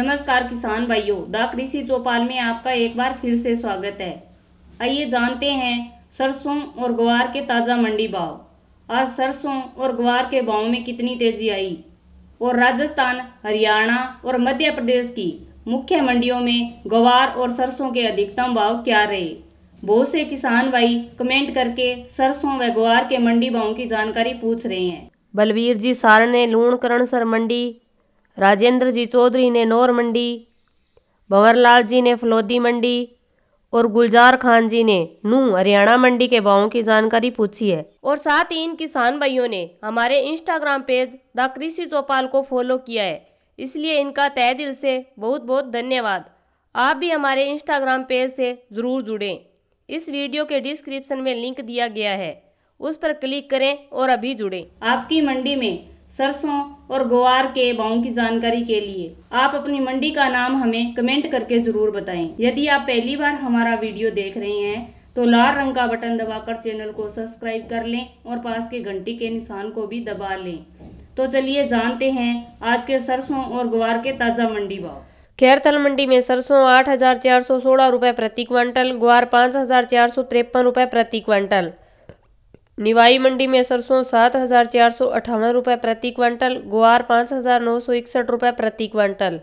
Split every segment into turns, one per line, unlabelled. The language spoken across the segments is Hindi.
नमस्कार किसान भाइयों द कृषि चौपाल में आपका एक बार फिर से स्वागत है आइए जानते हैं सरसों और ग्वार के ताज़ा मंडी भाव आज सरसों और ग्वार के भाव में कितनी तेजी आई और राजस्थान हरियाणा और मध्य प्रदेश की मुख्य मंडियों में ग्वार और सरसों के अधिकतम भाव क्या रहे बहुत से किसान भाई कमेंट करके सरसों व ग्वार के मंडी भाव की जानकारी पूछ रहे हैं बलवीर जी सार ने लूणकरण सर मंडी राजेंद्र जी चौधरी ने नौर मंडी भंवरलाल जी ने फलोदी मंडी और गुलजार खान जी ने नू हरियाणा मंडी के भावों की जानकारी पूछी है और साथ ही इन किसान भाइयों ने हमारे इंस्टाग्राम पेज द कृषि चौपाल को फॉलो किया है इसलिए इनका तय दिल से बहुत बहुत धन्यवाद आप भी हमारे इंस्टाग्राम पेज से ज़रूर जुड़ें इस वीडियो के डिस्क्रिप्शन में लिंक दिया गया है उस पर क्लिक करें और अभी जुड़ें आपकी मंडी में सरसों और गोवार के भावों की जानकारी के लिए आप अपनी मंडी का नाम हमें कमेंट करके ज़रूर बताएं यदि आप पहली बार हमारा वीडियो देख रहे हैं तो लाल रंग का बटन दबाकर चैनल को सब्सक्राइब कर लें और पास के घंटी के निशान को भी दबा लें तो चलिए जानते हैं आज के सरसों और गुवार के ताज़ा मंडी भाव खैरथल मंडी में सरसों आठ हजार चार सौ सोलह रुपये प्रति क्विंटल ग्वार पाँच हजार चार सौ तिरपन रुपए प्रति क्विंटल निवाई मंडी में सरसों सात हजार चार सौ अठावन रुपये प्रति क्विंटल ग्वार पाँच हजार नौ सौ इकसठ रुपये प्रति क्विंटल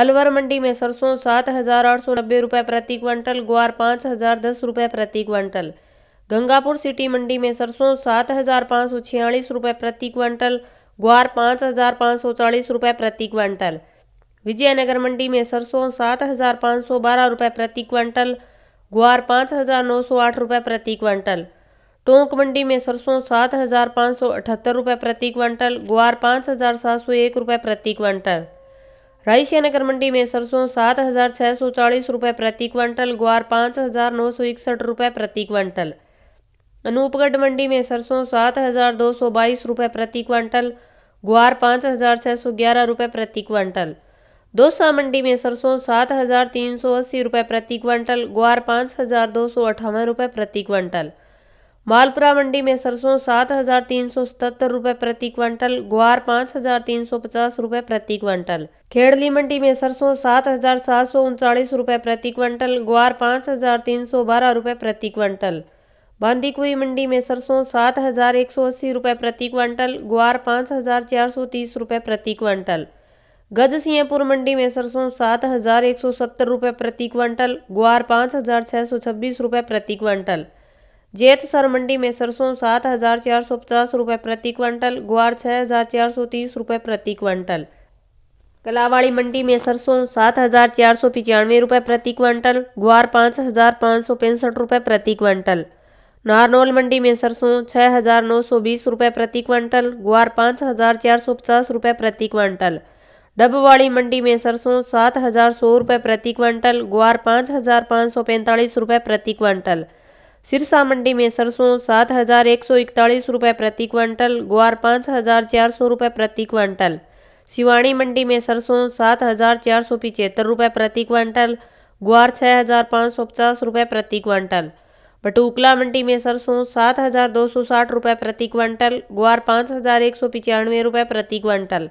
अलवर मंडी में सरसों सात हजार आठ सौ नब्बे रुपये प्रति क्विंटल ग्वार पाँच हजार दस रुपये प्रति क्विंटल गंगापुर सिटी मंडी में सरसों सात हजार पाँच सौ छियालीस रुपये प्रति क्विंटल ग्वार पाँच हजार पाँच सौ चालीस रुपये प्रति क्विंटल विजयनगर मंडी में सरसों सात हजार पाँच सौ बारह रुपये प्रति क्विंटल ग्वार पाँच हजार नौ सौ आठ रुपये प्रति क्विंटल टोंक मंडी में सरसों सात हजार पाँच सौ अठहत्तर रुपये प्रति क्विंटल ग्वार पाँच हजार सात सौ एक रुपये प्रति क्विंटल रायसिया नगर मंडी में सरसों सात हजार छः सौ चालीस रुपये प्रति क्विंटल ग्वार पाँच हजार नौ सौ इकसठ रुपये प्रति क्वांटल अनूपगढ़ मंडी में सरसों सात हजार दो सौ बाईस रुपये प्रति क्वांटल ग्वार पाँच हजार छः सौ ग्यारह रुपये प्रति क्वांटल दौसा मंडी में सरसों सात हजार तीन सौ अस्सी रुपये प्रति क्विंटल ग्वार पाँच हजार दो सौ अठावन रुपये प्रति क्विंटल मालपुरा मंडी में सरसों सात हजार तीन सौ सतहत्तर रुपए प्रति क्विंटल ग्वार पाँच हजार तीन सौ पचास रुपए प्रति क्विंटल खेड़ली मंडी में सरसों सात हजार सात सौ उनचालीस रुपए प्रति क्विंटल ग्वार पाँच हजार तीन सौ बारह रुपए प्रति क्विंटल बांदीकुई मंडी में सरसों सात हजार एक सौ अस्सी रुपए प्रति क्विंटल ग्वार पाँच हजार चार सौ तीस रुपए प्रति क्विंटल सिंहपुर मंडी में सरसों सात हजार एक सौ सत्तर रुपए प्रति क्विंटल ग्वार पाँच हजार छः सौ छब्बीस रुपए प्रति क्विंटल जेत सर मंडी में सरसों सात हजार चार सौ पचास रुपए प्रति क्विंटल ग्वार छः हजार चार सौ तीस रुपए प्रति क्विंटल कलावाड़ी मंडी में सरसों सात हजार चार सौ पिचानवे रुपए प्रति क्विंटल ग्वार पाँच हजार पाँच सौ पैंसठ रुपए प्रति क्विंटल नारनौल मंडी में सरसों छः हजार नौ सौ बीस रुपए प्रति क्विंटल ग्वार पाँच हजार चार सौ पचास रुपए प्रति क्विंटल डबवाड़ी मंडी में सरसों सात हजार सौ रुपए प्रति क्विंटल ग्वार पाँच हजार पाँच सौ पैंतालीस रुपए प्रति क्विंटल सिरसा मंडी में सरसों सात हजार एक सौ इकतालीस रुपये प्रति क्विंटल ग्वार पाँच हजार चार सौ रुपये प्रति क्विंटल सिवाड़ी मंडी में सरसों सात हजार चार सौ पिचहत्तर रुपये प्रति क्विंटल ग्वार छः हजार पाँच सौ पचास रुपये प्रति क्विंटल बटूकला मंडी में सरसों सात हजार दो सौ साठ रुपये प्रति क्विंटल ग्वार पाँच हजार एक सौ पचानवे रुपये प्रति क्विंटल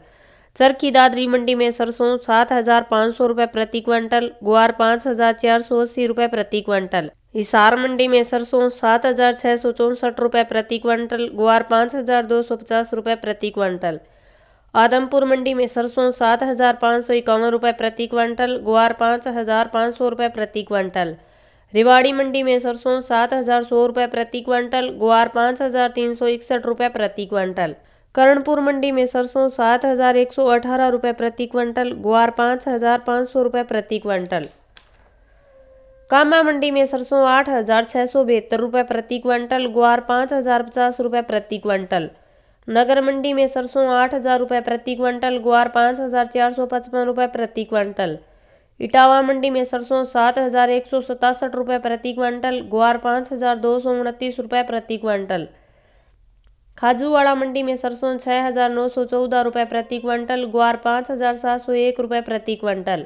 चरखी दादरी मंडी में सरसों सात हजार पाँच सौ रुपये प्रति क्विंटल ग्वार पाँच हजार चार सौ अस्सी रुपये प्रति क्विंटल हिसार मंडी में सरसों सात हजार छः सौ चौंसठ रुपये प्रति क्विंटल ग्वार पाँच हजार दो सौ पचास रुपये प्रति क्विंटल आदमपुर मंडी में सरसों सात हजार पाँच सौ इक्यावन रुपये प्रति क्वांटल ग्वार पाँच हजार पाँच सौ रुपये प्रति क्विंटल रिवाड़ी मंडी में सरसों सात हजार सौ रुपये प्रति क्वांटल ग्वार पाँच हजार तीन सौ इकसठ रुपये प्रति क्वांटल करणपुर मंडी में सरसों सात हजार एक सौ अठारह रुपये प्रति क्विंटल ग्वार पाँच हजार पाँच सौ रुपये प्रति क्विंटल कामा मंडी में सरसों आठ हजार छह सौ बहत्तर रुपये प्रति क्विंटल ग्वार पाँच हजार पचास रुपये प्रति क्विंटल नगर मंडी में सरसों आठ हजार रुपये प्रति क्विंटल ग्वार पाँच हजार चार सौ पचपन रुपये प्रति क्विंटल इटावा मंडी में सरसों सात हजार एक सौ सतासठ रुपये प्रति क्विंटल ग्वार पाँच हजार दो सौ उनतीस रुपये प्रति क्विंटल खाजूवाड़ा मंडी में सरसों छः हजार नौ सौ चौदह रुपये प्रति क्विंटल ग्वार पाँच हजार सात सौ एक रुपये प्रति क्विंटल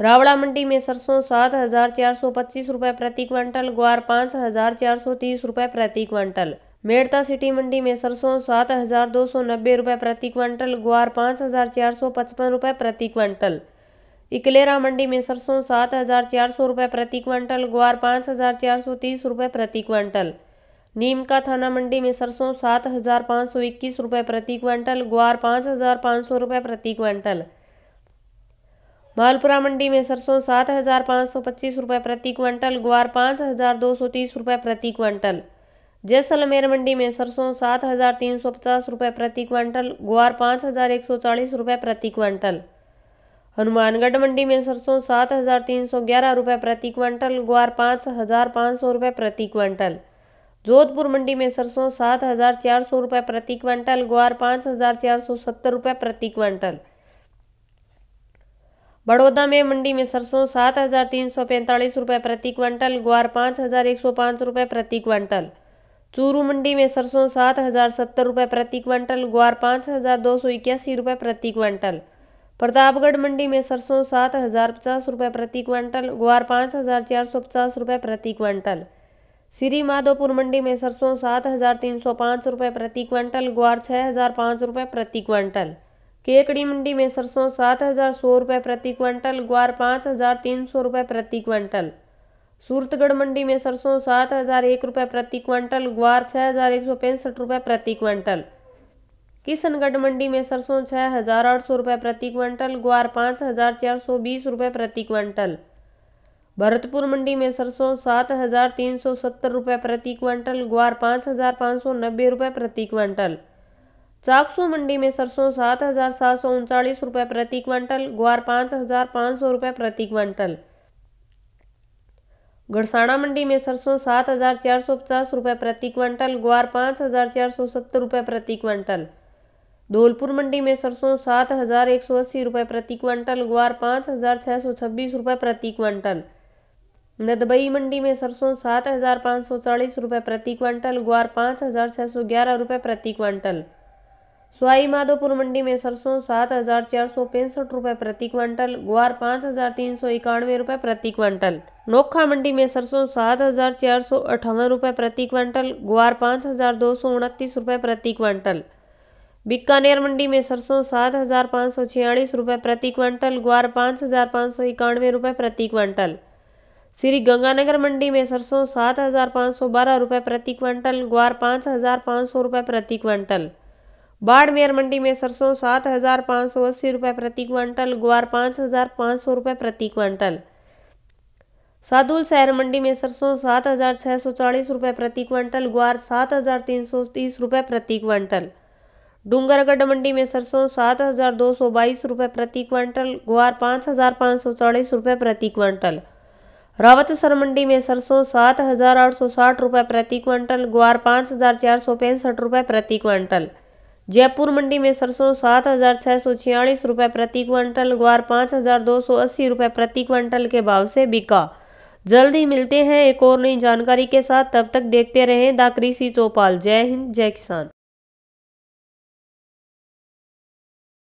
रावड़ा मंडी में सरसों सात हजार चार सौ पच्चीस रुपए प्रति क्विंटल ग्वार पाँच हजार चार सौ तीस रुपए प्रति क्विंटल मेड़ता सिटी मंडी में सरसों सात हजार दो सौ नब्बे रुपए प्रति क्विंटल ग्वार पाँच हजार चार सौ पचपन रुपए प्रति क्विंटल इकलेरा मंडी में सरसों सात हजार चार सौ रुपए प्रति क्विंटल ग्वार पाँच हजार चार सौ तीस रुपए प्रति क्विंटल नीमका थाना मंडी में सरसों सात हजार पाँच सौ इक्कीस रुपए प्रति क्विंटल ग्वार पाँच हजार पाँच सौ रुपए प्रति क्विंटल मालपुरा मंडी में सरसों सात हजार पाँच सौ पच्चीस रुपये प्रति क्विंटल ग्वार पाँच हजार दो सौ तीस रुपये प्रति क्विंटल जैसलमेर मंडी में सरसों सात हजार तीन सौ पचास रुपये प्रति क्विंटल ग्वार पाँच हजार एक सौ चालीस रुपये प्रति क्विंटल हनुमानगढ़ मंडी में सरसों सात हजार तीन सौ ग्यारह रुपये प्रति क्विंटल ग्वार पाँच हजार पाँच सौ रुपये प्रति क्विंटल जोधपुर मंडी में सरसों सात हजार चार सौ रुपये प्रति क्विंटल ग्वार पाँच हजार चार सौ सत्तर रुपये प्रति क्विंटल बड़ौदा में मंडी में सरसों सात हजार तीन सौ पैंतालीस रुपये प्रति क्विंटल ग्वार पाँच हजार एक सौ पाँच रुपये प्रति क्विंटल चूरू मंडी में सरसों सात हजार सत्तर रुपये प्रति क्विंटल ग्वार पाँच हजार दो सौ इक्यासी रुपये प्रति क्विंटल प्रतापगढ़ मंडी में सरसों सात हजार पचास रुपये प्रति क्विंटल ग्वार पाँच हजार चार सौ पचास रुपये प्रति क्विंटल श्री माधोपुर मंडी में सरसों सात हजार तीन सौ पाँच रुपये प्रति क्विंटल ग्वार छः हजार पाँच रुपये प्रति क्विंटल केकड़ी मंडी में सरसों सात हजार सौ रुपये प्रति क्विंटल ग्वार पाँच हजार तीन सौ रुपये प्रति क्विंटल सूरतगढ़ मंडी में सरसों सात हजार एक रुपये प्रति क्विंटल ग्वार छः हजार एक सौ पैंसठ रुपये प्रति क्विंटल किशनगढ़ मंडी में सरसों छः हजार आठ सौ रुपये प्रति क्विंटल ग्वार पाँच हजार चार सौ बीस रुपये प्रति क्विंटल भरतपुर मंडी में सरसों सात हजार तीन सौ सत्तर रुपये प्रति क्विंटल ग्वार पाँच हजार पाँच सौ नब्बे रुपये प्रति क्विंटल चाकसू मंडी में सरसों सात हजार सात सौ उनचालीस रुपये प्रति क्विंटल ग्वार पाँच हजार पाँच सौ रुपये प्रति क्विंटल गढ़साणा मंडी में सरसों सात हजार चार सौ पचास रुपये प्रति क्विंटल ग्वार पाँच हजार चार सौ सत्तर रुपये प्रति क्विंटल धौलपुर मंडी में सरसों सात हजार एक सौ अस्सी रुपये प्रति क्विंटल ग्वार पाँच हजार छः सौ छब्बीस रुपये प्रति क्विंटल नदबई मंडी में सरसों सात हजार पाँच सौ चालीस रुपये प्रति क्विंटल ग्वार पाँच हजार छः सौ ग्यारह रुपये प्रति क्विंटल सवाई माधोपुर मंडी में सरसों सात हजार चार सौ पैंसठ रुपए प्रति क्विंटल ग्वार पाँच हजार तीन सौ इक्यानवे रुपए प्रति क्वांटल नोखा मंडी में सरसों सात हजार चार सौ अठावन रुपए प्रति क्वांटल ग्वार पाँच हजार दो सौ उनतीस रुपए प्रति क्वांटल बीकानेर मंडी में सरसों सात हजार पाँच सौ छियालीस रुपये प्रति क्विंटल ग्वार पाँच हजार पाँच सौ इक्यानवे रुपये प्रति क्वांटल श्री गंगानगर मंडी में सरसों सात हजार पाँच सौ बारह रुपये प्रति क्वांटल ग्वार पाँच हजार पाँच सौ रुपये प्रति क्वांटल बाड़मेर मंडी में सरसों सात हजार पाँच सौ अस्सी रुपये प्रति क्वांटल ग्वार पाँच हजार पाँच सौ रुपये प्रति क्वांटल सादुल शहर मंडी में सरसों सात हजार छः सौ चालीस रुपये प्रति क्वांटल ग्वार सात हजार तीन सौ तीस रुपये प्रति क्वांटल डूंगरगढ़ मंडी में सरसों सात हजार दो सौ बाईस रुपये प्रति क्वांटल ग्वार पाँच हजार पाँच सौ चालीस रुपये प्रति क्वांटल रावत सर मंडी में सरसों सात हजार आठ सौ साठ रुपये प्रति क्वांटल ग्वार पाँच हजार चार सौ पैंसठ रुपये प्रति क्वांटल जयपुर मंडी में सरसों सात हजार छह सौ छियालीस रुपये प्रति क्विंटल ग्वार पाँच हजार दो सौ अस्सी रुपये प्रति क्विंटल के भाव से बिका जल्द ही मिलते हैं एक और नई जानकारी के साथ तब तक देखते रहें द कृषि चौपाल जय हिंद जय किसान